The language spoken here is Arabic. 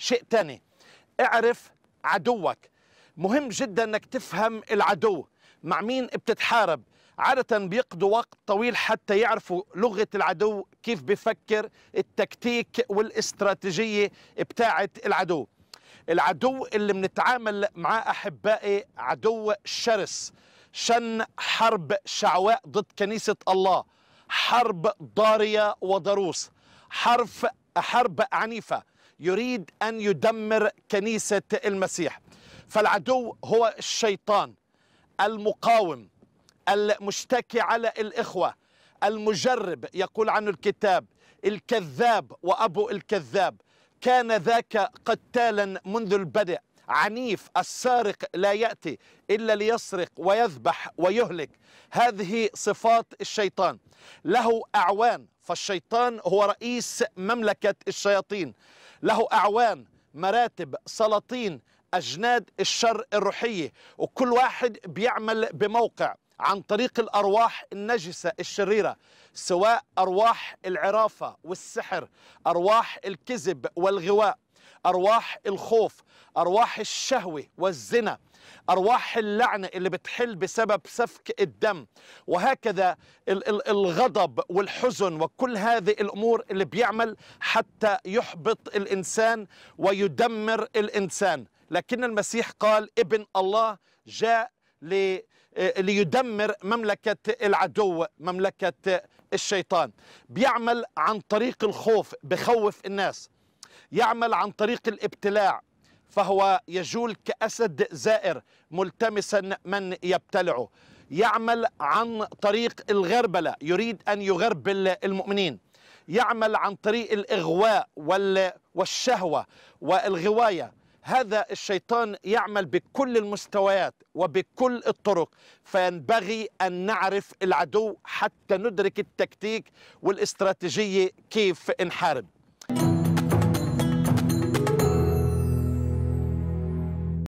شيء تاني اعرف عدوك مهم جدا انك تفهم العدو مع مين بتتحارب عادة بيقضوا وقت طويل حتى يعرفوا لغة العدو كيف بيفكر التكتيك والاستراتيجية بتاعة العدو العدو اللي بنتعامل معاه أحبائي عدو شرس شن حرب شعواء ضد كنيسة الله حرب ضارية وضروس حرب حرب عنيفة يريد أن يدمر كنيسة المسيح فالعدو هو الشيطان المقاوم المشتكي على الإخوة المجرب يقول عنه الكتاب الكذاب وأبو الكذاب كان ذاك قتالا منذ البدء عنيف السارق لا يأتي إلا ليسرق ويذبح ويهلك هذه صفات الشيطان له أعوان فالشيطان هو رئيس مملكة الشياطين له أعوان مراتب سلاطين أجناد الشر الروحية وكل واحد بيعمل بموقع عن طريق الأرواح النجسة الشريرة سواء أرواح العرافة والسحر أرواح الكذب والغواء أرواح الخوف أرواح الشهوة والزنا أرواح اللعنة اللي بتحل بسبب سفك الدم وهكذا الغضب والحزن وكل هذه الأمور اللي بيعمل حتى يحبط الإنسان ويدمر الإنسان لكن المسيح قال ابن الله جاء آه، ليدمر مملكة العدو مملكة الشيطان بيعمل عن طريق الخوف بخوف الناس يعمل عن طريق الابتلاع فهو يجول كأسد زائر ملتمسا من يبتلعه يعمل عن طريق الغربلة يريد أن يغربل المؤمنين يعمل عن طريق الإغواء والشهوة والغواية هذا الشيطان يعمل بكل المستويات وبكل الطرق فينبغي أن نعرف العدو حتى ندرك التكتيك والاستراتيجية كيف نحارب